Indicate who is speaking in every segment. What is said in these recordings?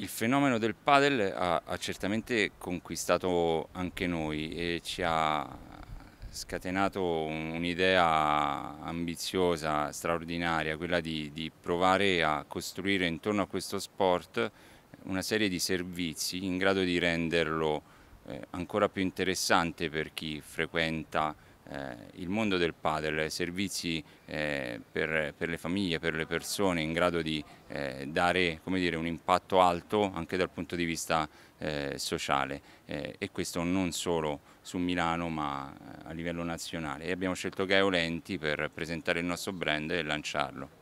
Speaker 1: il fenomeno del padel ha, ha, certamente conquistato
Speaker 2: anche noi e ci ha scatenato un'idea ambiziosa, straordinaria, quella di, di, provare a costruire intorno a questo sport una serie di servizi in grado di renderlo eh, ancora più interessante per chi frequenta eh, il mondo del padel, servizi eh, per, per, le famiglie, per le persone in grado di eh, dare dire, un impatto alto anche dal punto di vista sociale e questo non solo su Milano ma a livello nazionale e abbiamo scelto Gaio Lenti
Speaker 1: per presentare il nostro brand e lanciarlo.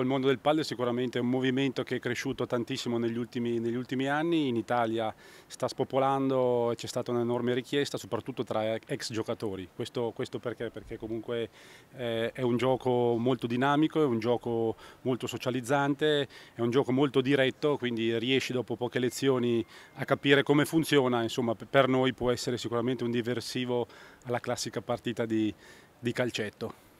Speaker 1: Il mondo del palle è sicuramente un
Speaker 3: movimento che è cresciuto tantissimo negli ultimi, negli ultimi anni, in Italia sta spopolando,
Speaker 4: e c'è stata un'enorme richiesta soprattutto tra ex giocatori, questo, questo perché? Perché comunque eh, è un gioco molto dinamico, è un gioco molto socializzante, è un gioco molto diretto, quindi riesci dopo poche lezioni a capire come funziona, insomma
Speaker 3: per noi può essere sicuramente un diversivo alla classica partita di, di
Speaker 1: calcetto.